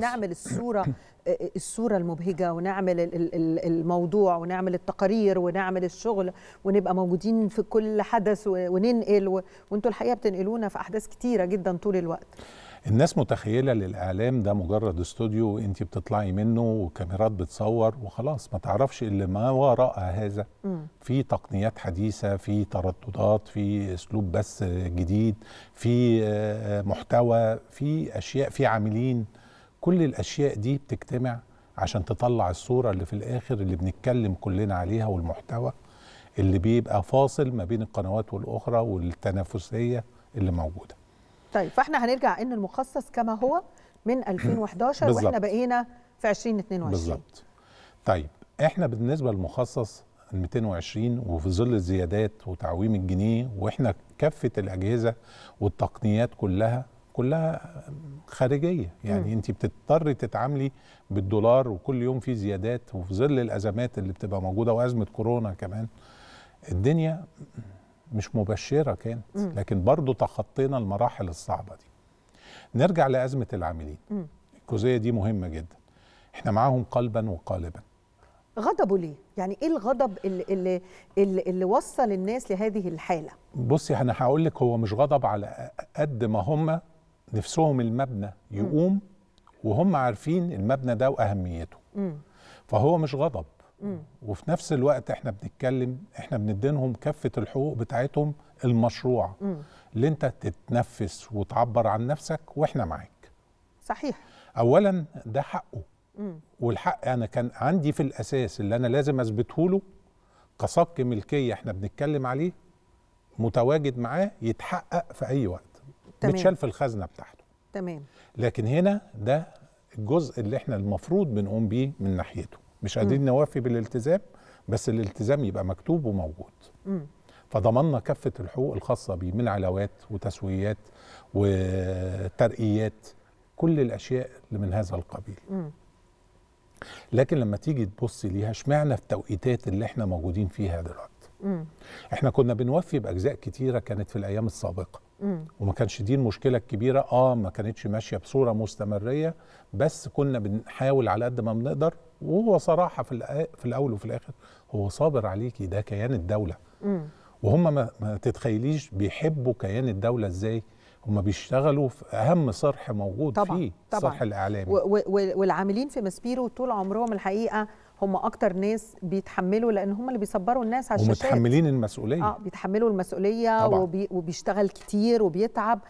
نعمل الصورة آه، آه، الصورة المبهجة ونعمل الموضوع ونعمل التقارير ونعمل الشغل ونبقى موجودين في كل حدث وننقل وانتوا الحقيقة بتنقلونا في أحداث كتيرة جدا طول الوقت الناس متخيلة للإعلام ده مجرد استوديو وانت بتطلعي منه وكاميرات بتصور وخلاص ما تعرفش اللي ما وراء هذا في تقنيات حديثة في ترددات في أسلوب بس جديد في آه، محتوى في أشياء في عاملين كل الاشياء دي بتجتمع عشان تطلع الصوره اللي في الاخر اللي بنتكلم كلنا عليها والمحتوى اللي بيبقى فاصل ما بين القنوات والاخرى والتنافسيه اللي موجوده طيب فاحنا هنرجع ان المخصص كما هو من 2011 بالزبط. واحنا بقينا في 2022 بالظبط طيب احنا بالنسبه للمخصص 220 وفي ظل الزيادات وتعويم الجنيه واحنا كافه الاجهزه والتقنيات كلها كلها خارجيه يعني م. انت بتضطري تتعاملي بالدولار وكل يوم في زيادات وفي ظل الازمات اللي بتبقى موجوده وازمه كورونا كمان الدنيا مش مبشره كانت لكن برضه تخطينا المراحل الصعبه دي نرجع لازمه العاملين الجزئيه دي مهمه جدا احنا معاهم قلبا وقالبا غضبوا ليه؟ يعني ايه الغضب اللي, اللي, اللي, اللي وصل الناس لهذه الحاله؟ بصي انا هقول لك هو مش غضب على قد ما هم نفسهم المبنى يقوم وهم عارفين المبنى ده واهميته فهو مش غضب وفي نفس الوقت احنا بنتكلم احنا بندينهم كافه الحقوق بتاعتهم المشروع اللي انت تتنفس وتعبر عن نفسك واحنا معاك صحيح اولا ده حقه والحق انا كان عندي في الاساس اللي انا لازم اثبته له كصك ملكيه احنا بنتكلم عليه متواجد معاه يتحقق في اي وقت تمام. بتشال في الخزنه بتاعته تمام لكن هنا ده الجزء اللي احنا المفروض بنقوم بيه من ناحيته مش قادرين نوفي بالالتزام بس الالتزام يبقى مكتوب وموجود م. فضمننا كافه الحقوق الخاصه بيه من علاوات وتسويات وترقيات كل الاشياء اللي من هذا القبيل م. لكن لما تيجي تبصي ليها اشمعنى في التوقيتات اللي احنا موجودين فيها دلوقتي مم. احنا كنا بنوفي باجزاء كتيره كانت في الايام السابقه مم. وما كانش دي المشكله الكبيره اه ما كانتش ماشيه بصوره مستمريه بس كنا بنحاول على قد ما بنقدر وهو صراحه في في الاول وفي الاخر هو صابر عليكي ده كيان الدوله مم. وهم ما, ما تتخيليش بيحبوا كيان الدوله ازاي هم بيشتغلوا في اهم صرح موجود طبعًا. فيه طبعًا. الصرح الاعلامي والعاملين في مسبيرو طول عمرهم الحقيقه هم اكتر ناس بيتحملوا لان هم اللي بيصبروا الناس على الشاشات هم متحملين المسؤوليه اه بيتحملوا المسؤوليه وبي وبيشتغل كتير وبيتعب